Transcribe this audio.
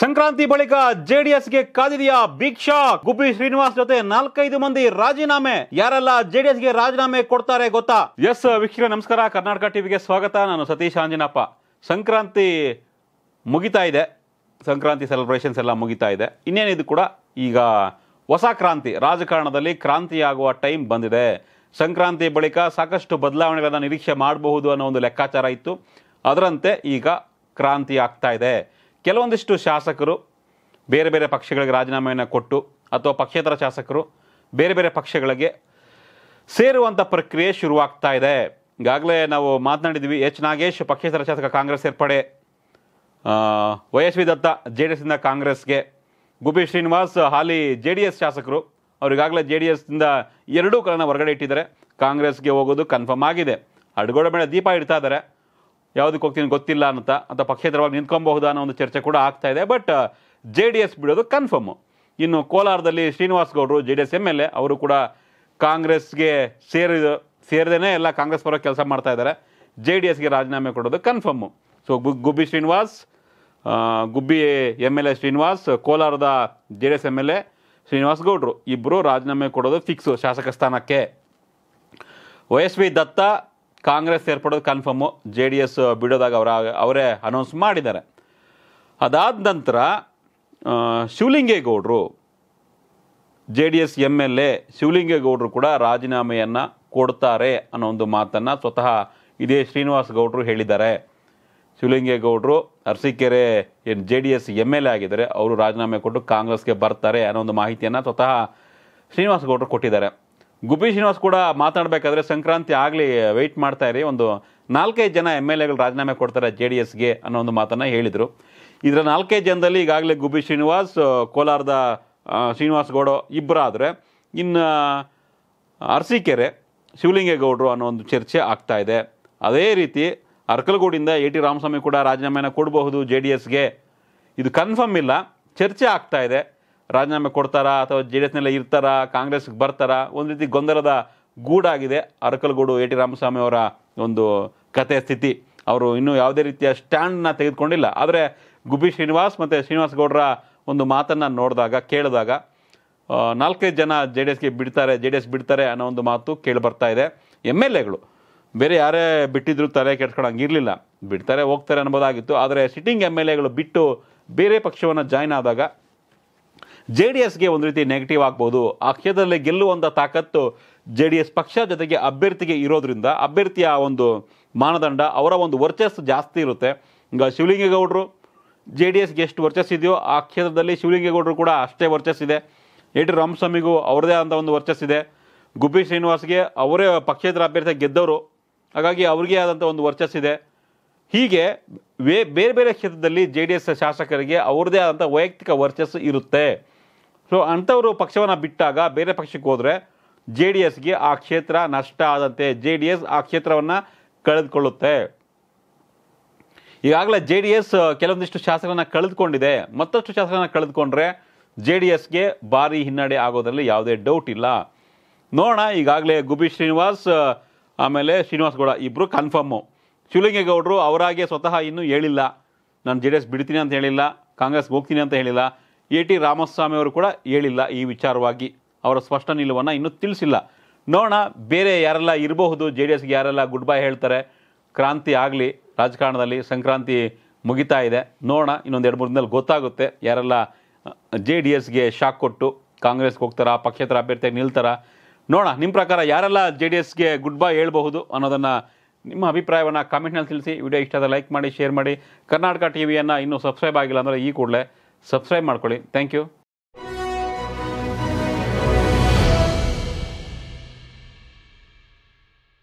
ಸಂಕ್ರಾಂತಿ ಬಳಿಕ ಜೆಡಿಎಸ್ಗೆ ಕಾದಿದೆಯಾ ಬಿಗ್ ಶಾಕ್ ಗುಬ್ಬಿ ಶ್ರೀನಿವಾಸ್ ಜೊತೆ ನಾಲ್ಕೈದು ಮಂದಿ ರಾಜೀನಾಮೆ ಯಾರೆಲ್ಲ ಗೆ ರಾಜೀನಾಮೆ ಕೊಡ್ತಾರೆ ಗೊತ್ತಾ ಎಸ್ ವೀಕ್ಷಕ ನಮಸ್ಕಾರ ಕರ್ನಾಟಕ ಟಿವಿಗೆ ಸ್ವಾಗತ ನಾನು ಸತೀಶ್ ಆಂಜನಪ್ಪ ಸಂಕ್ರಾಂತಿ ಮುಗಿತಾ ಇದೆ ಸಂಕ್ರಾಂತಿ ಸೆಲೆಬ್ರೇಷನ್ಸ್ ಎಲ್ಲ ಮುಗಿತಾ ಇದೆ ಇನ್ನೇನಿದು ಕೂಡ ಈಗ ಹೊಸ ಕ್ರಾಂತಿ ರಾಜಕಾರಣದಲ್ಲಿ ಆಗುವ ಟೈಮ್ ಬಂದಿದೆ ಸಂಕ್ರಾಂತಿ ಬಳಿಕ ಸಾಕಷ್ಟು ಬದಲಾವಣೆಗಳನ್ನು ನಿರೀಕ್ಷೆ ಮಾಡಬಹುದು ಅನ್ನೋ ಒಂದು ಲೆಕ್ಕಾಚಾರ ಇತ್ತು ಅದರಂತೆ ಈಗ ಕ್ರಾಂತಿ ಆಗ್ತಾ ಇದೆ ಕೆಲವೊಂದಿಷ್ಟು ಶಾಸಕರು ಬೇರೆ ಬೇರೆ ಪಕ್ಷಗಳಿಗೆ ರಾಜೀನಾಮೆಯನ್ನು ಕೊಟ್ಟು ಅಥವಾ ಪಕ್ಷೇತರ ಶಾಸಕರು ಬೇರೆ ಬೇರೆ ಪಕ್ಷಗಳಿಗೆ ಸೇರುವಂಥ ಪ್ರಕ್ರಿಯೆ ಶುರುವಾಗ್ತಾ ಇದೆ ಈಗಾಗಲೇ ನಾವು ಮಾತನಾಡಿದ್ವಿ ಎಚ್ ನಾಗೇಶ್ ಪಕ್ಷೇತರ ಶಾಸಕ ಕಾಂಗ್ರೆಸ್ ಸೇರ್ಪಡೆ ವೈಎಸ್ವಿ ದತ್ತ ಜೆ ಡಿ ಎಸ್ಸಿಂದ ಕಾಂಗ್ರೆಸ್ಗೆ ಗುಬಿ ಶ್ರೀನಿವಾಸ್ ಹಾಲಿ ಜೆ ಡಿ ಎಸ್ ಶಾಸಕರು ಅವರಿಗಾಗಲೇ ಜೆ ಡಿ ಎಸ್ನಿಂದ ಎರಡೂ ಕಲನ ಹೊರಗಡೆ ಇಟ್ಟಿದ್ದಾರೆ ಕಾಂಗ್ರೆಸ್ಗೆ ಹೋಗೋದು ಕನ್ಫರ್ಮ್ ಆಗಿದೆ ಅಡ್ಗೋಡ ಮೇಲೆ ದೀಪ ಇಡ್ತಾ ಇದ್ದಾರೆ ಯಾವುದಕ್ಕೆ ಹೋಗ್ತೀನಿ ಗೊತ್ತಿಲ್ಲ ಅಂತ ಅಂತ ಪಕ್ಷೇತರವಾಗಿ ನಿಂತ್ಕೊಬಹುದು ಅನ್ನೋ ಒಂದು ಚರ್ಚೆ ಕೂಡ ಆಗ್ತಾ ಇದೆ ಬಟ್ ಜೆ ಡಿ ಎಸ್ ಬಿಡೋದು ಕನ್ಫರ್ಮು ಇನ್ನು ಕೋಲಾರದಲ್ಲಿ ಶ್ರೀನಿವಾಸ್ ಗೌಡರು J D S M L A ಅವರು ಕೂಡ ಕಾಂಗ್ರೆಸ್ಗೆ ಸೇರಿದ ಸೇರಿದೇ ಎಲ್ಲ ಕಾಂಗ್ರೆಸ್ ಪರ ಕೆಲಸ ಮಾಡ್ತಾ ಇದ್ದಾರೆ ಜೆ ಡಿ ಎಸ್ಗೆ ರಾಜೀನಾಮೆ ಕೊಡೋದು confirm so Gubbi Srinivas Gubbi M L A Srinivas ಕೋಲಾರದ J D S M L A Srinivas ಗೌಡರು ಇಬ್ಬರು ರಾಜೀನಾಮೆ ಕೊಡೋದು ಫಿಕ್ಸು ಶಾಸಕ ಸ್ಥಾನಕ್ಕೆ Y S V Datta Congress ಸೇರ್ಪಡೋದು ಕನ್ಫರ್ಮು ಜೆ ಡಿ ಎಸ್ ಬಿಡೋದಾಗ ಅವರ ಅವರೇ ಅನೌನ್ಸ್ ಮಾಡಿದ್ದಾರೆ ಅದಾದ ನಂತರ ಶಿವಲಿಂಗೇಗೌಡರು J D S M L A ಶಿವಲಿಂಗೇಗೌಡರು ಕೂಡ ರಾಜೀನಾಮೆಯನ್ನು ಕೊಡ್ತಾರೆ ಅನ್ನೋ ಒಂದು ಮಾತನ್ನು ಸ್ವತಃ ಇದೇ ಶ್ರೀನಿವಾಸ್ ಗೌಡರು ಹೇಳಿದ್ದಾರೆ ಶಿವಲಿಂಗೇಗೌಡರು ಅರಸಿಕೆರೆ ಏನು J D S M L A ಆಗಿದ್ದಾರೆ ಅವರು ರಾಜೀನಾಮೆ ಕೊಟ್ಟು ಕಾಂಗ್ರೆಸ್ಗೆ ಬರ್ತಾರೆ ಅನ್ನೋ ಒಂದು ಮಾಹಿತಿಯನ್ನು ಸ್ವತಃ ಶ್ರೀನಿವಾಸ್ ಗೌಡರು ಕೊಟ್ಟಿದ್ದಾರೆ ಗುಬ್ಬಿ ಶ್ರೀನಿವಾಸ್ ಕೂಡ ಮಾತಾಡಬೇಕಾದ್ರೆ ಸಂಕ್ರಾಂತಿ ಆಗಲಿ ವೆಯ್ಟ್ ಮಾಡ್ತಾ ಇರಿ ಒಂದು ನಾಲ್ಕೈದು ಜನ ಎಮ್ ಎಲ್ ಎಗಳು ರಾಜೀನಾಮೆ ಕೊಡ್ತಾರೆ ಜೆ ಡಿ ಎಸ್ಗೆ ಅನ್ನೋ ಒಂದು ಮಾತನ್ನು ಹೇಳಿದರು ಇದರ ನಾಲ್ಕೈದು ಜನದಲ್ಲಿ ಈಗಾಗಲೇ ಗುಬ್ಬಿ ಶ್ರೀನಿವಾಸ್ ಕೋಲಾರದ ಶ್ರೀನಿವಾಸ್ ಗೌಡ ಇಬ್ಬರಾದರೆ ಇನ್ನು ಅರಸೀಕೆರೆ ಶಿವಲಿಂಗೇಗೌಡರು ಅನ್ನೋ ಒಂದು ಚರ್ಚೆ ಆಗ್ತಾ ಇದೆ ಅದೇ ರೀತಿ ಅರ್ಕಲಗೂಡಿಂದ ಎ ಟಿ ರಾಮಸ್ವಾಮಿ ಕೂಡ ರಾಜೀನಾಮೆನ ಕೊಡಬಹುದು ಜೆ ಡಿ ಎಸ್ಗೆ ಇದು ಕನ್ಫರ್ಮ್ ಇಲ್ಲ ಚರ್ಚೆ ಆಗ್ತಾ ಇದೆ ರಾಜೀನಾಮೆ ಕೊಡ್ತಾರಾ ಅಥವಾ ಜೆ ಡಿ ಎಸ್ನೆಲ್ಲ ಇರ್ತಾರಾ ಕಾಂಗ್ರೆಸ್ಗೆ ಬರ್ತಾರಾ ಒಂದು ರೀತಿ ಗೊಂದಲದ ಗೂಡಾಗಿದೆ ಅರಕಲಗೂಡು ಎ ಟಿ ರಾಮಸ್ವಾಮಿ ಅವರ ಒಂದು ಕಥೆ ಸ್ಥಿತಿ ಅವರು ಇನ್ನೂ ಯಾವುದೇ ರೀತಿಯ ಸ್ಟ್ಯಾಂಡನ್ನ ತೆಗೆದುಕೊಂಡಿಲ್ಲ ಆದರೆ ಗುಬ್ಬಿ ಶ್ರೀನಿವಾಸ್ ಮತ್ತು ಶ್ರೀನಿವಾಸ್ ಗೌಡರ ಒಂದು ಮಾತನ್ನು ನೋಡಿದಾಗ ಕೇಳಿದಾಗ ನಾಲ್ಕೈದು ಜನ ಜೆ ಡಿ ಎಸ್ಗೆ ಬಿಡ್ತಾರೆ ಜೆ ಡಿ ಎಸ್ ಬಿಡ್ತಾರೆ ಅನ್ನೋ ಒಂದು ಮಾತು ಕೇಳಿ ಬರ್ತಾ ಇದೆ ಎಮ್ ಎಲ್ ಎಗಳು ಬೇರೆ ಯಾರೇ ಬಿಟ್ಟಿದ್ರು ತಲೆ ಕೆಡ್ಸ್ಕೊಳಂಗಿರಲಿಲ್ಲ ಬಿಡ್ತಾರೆ ಹೋಗ್ತಾರೆ ಅನ್ನೋದಾಗಿತ್ತು ಆದರೆ ಸಿಟ್ಟಿಂಗ್ ಎಮ್ ಎಲ್ ಎಗಳು ಬಿಟ್ಟು ಬೇರೆ ಪಕ್ಷವನ್ನು ಜಾಯ್ನ್ ಆದಾಗ ಜೆ ಡಿ ಎಸ್ಗೆ ಒಂದು ರೀತಿ ನೆಗೆಟಿವ್ ಆಗ್ಬೋದು ಆ ಕ್ಷೇತ್ರದಲ್ಲಿ ಗೆಲ್ಲುವಂಥ ತಾಕತ್ತು ಜೆ ಡಿ ಎಸ್ ಪಕ್ಷ ಜೊತೆಗೆ ಅಭ್ಯರ್ಥಿಗೆ ಇರೋದ್ರಿಂದ ಅಭ್ಯರ್ಥಿಯ ಒಂದು ಮಾನದಂಡ ಅವರ ಒಂದು ವರ್ಚಸ್ಸು ಜಾಸ್ತಿ ಇರುತ್ತೆ ಈಗ ಶಿವಲಿಂಗೇಗೌಡರು ಜೆ ಡಿ ಎಸ್ಗೆ ಎಷ್ಟು ಇದೆಯೋ ಆ ಕ್ಷೇತ್ರದಲ್ಲಿ ಶಿವಲಿಂಗೇಗೌಡರು ಕೂಡ ಅಷ್ಟೇ ವರ್ಚಸ್ ಎ ಟಿ ರಾಮಸ್ವಾಮಿಗೂ ಅವರದೇ ಆದಂಥ ಒಂದು ವರ್ಚಸ್ ಇದೆ ಗುಬ್ಬಿ ಶ್ರೀನಿವಾಸ್ಗೆ ಅವರೇ ಪಕ್ಷೇತರ ಅಭ್ಯರ್ಥಿ ಗೆದ್ದವರು ಹಾಗಾಗಿ ಅವ್ರಿಗೆ ಆದಂಥ ಒಂದು ವರ್ಚಸ್ ಇದೆ ಹೀಗೆ ಬೇರೆ ಬೇರೆ ಕ್ಷೇತ್ರದಲ್ಲಿ ಜೆ ಡಿ ಎಸ್ ಶಾಸಕರಿಗೆ ಅವ್ರದ್ದೇ ಆದಂಥ ವೈಯಕ್ತಿಕ ವರ್ಚಸ್ಸು ಇರುತ್ತೆ ಸೊ ಅಂಥವರು ಪಕ್ಷವನ್ನು ಬಿಟ್ಟಾಗ ಬೇರೆ ಪಕ್ಷಕ್ಕೆ ಹೋದರೆ ಜೆ ಡಿ ಎಸ್ಗೆ ಆ ಕ್ಷೇತ್ರ ನಷ್ಟ ಆದಂತೆ ಜೆ ಡಿ ಎಸ್ ಆ ಕ್ಷೇತ್ರವನ್ನು ಕಳೆದುಕೊಳ್ಳುತ್ತೆ ಈಗಾಗಲೇ ಜೆ ಡಿ ಎಸ್ ಕೆಲವೊಂದಿಷ್ಟು ಶಾಸಕರನ್ನು ಕಳೆದುಕೊಂಡಿದೆ ಮತ್ತಷ್ಟು ಶಾಸಕರನ್ನು ಕಳೆದುಕೊಂಡ್ರೆ ಜೆ ಡಿ ಎಸ್ಗೆ ಭಾರಿ ಹಿನ್ನಡೆ ಆಗೋದರಲ್ಲಿ ಯಾವುದೇ ಡೌಟ್ ಇಲ್ಲ ನೋಡೋಣ ಈಗಾಗಲೇ ಗುಬಿ ಶ್ರೀನಿವಾಸ್ ಆಮೇಲೆ ಶ್ರೀನಿವಾಸ್ ಗೌಡ ಇಬ್ಬರು ಕನ್ಫರ್ಮು ಶಿವಲಿಂಗೇಗೌಡರು ಅವರಾಗೆ ಸ್ವತಃ ಇನ್ನೂ ಹೇಳಿಲ್ಲ ನಾನು ಜೆ ಡಿ ಎಸ್ ಬಿಡ್ತೀನಿ ಅಂತ ಹೇಳಿಲ್ಲ ಕಾಂಗ್ರೆಸ್ಗೆ ಹೋಗ್ತೀನಿ ಅಂತ ಹೇಳಿಲ್ಲ ಎ ಟಿ ರಾಮಸ್ವಾಮಿ ಅವರು ಕೂಡ ಹೇಳಿಲ್ಲ ಈ ವಿಚಾರವಾಗಿ ಅವರ ಸ್ಪಷ್ಟ ನಿಲುವನ್ನು ಇನ್ನೂ ತಿಳಿಸಿಲ್ಲ ನೋಡೋಣ ಬೇರೆ ಯಾರೆಲ್ಲ ಇರಬಹುದು ಜೆ ಡಿ ಎಸ್ಗೆ ಯಾರೆಲ್ಲ ಗುಡ್ ಬೈ ಹೇಳ್ತಾರೆ ಕ್ರಾಂತಿ ಆಗಲಿ ರಾಜಕಾರಣದಲ್ಲಿ ಸಂಕ್ರಾಂತಿ ಮುಗಿತಾ ಇದೆ ನೋಡೋಣ ಇನ್ನೊಂದು ಎರಡು ಮೂರು ದಿನದಲ್ಲಿ ಗೊತ್ತಾಗುತ್ತೆ ಯಾರೆಲ್ಲ ಜೆ ಡಿ ಎಸ್ಗೆ ಶಾಕ್ ಕೊಟ್ಟು ಕಾಂಗ್ರೆಸ್ಗೆ ಹೋಗ್ತಾರಾ ಪಕ್ಷೇತರ ಅಭ್ಯರ್ಥಿಯಾಗಿ ನಿಲ್ತಾರಾ ನೋಡೋಣ ನಿಮ್ಮ ಪ್ರಕಾರ ಯಾರೆಲ್ಲ ಜೆ ಡಿ ಎಸ್ಗೆ ಗುಡ್ ಬೈ ಹೇಳ್ಬಹುದು ಅನ್ನೋದನ್ನು ನಿಮ್ಮ ಅಭಿಪ್ರಾಯವನ್ನು ಕಮೆಂಟ್ನಲ್ಲಿ ತಿಳಿಸಿ ವಿಡಿಯೋ ಇಷ್ಟ ಆದರೆ ಲೈಕ್ ಮಾಡಿ ಶೇರ್ ಮಾಡಿ ಕರ್ನಾಟಕ ಟಿ ವಿಯನ್ನು ಇನ್ನೂ ಸಬ್ಸ್ಕ್ರೈಬ್ ಆಗಿಲ್ಲ ಅಂದರೆ ಈ ಕೂಡಲೇ ಸಬ್ಸ್ಕ್ರೈಬ್ ಮಾಡ್ಕೊಳ್ಳಿ ಥ್ಯಾಂಕ್ ಯು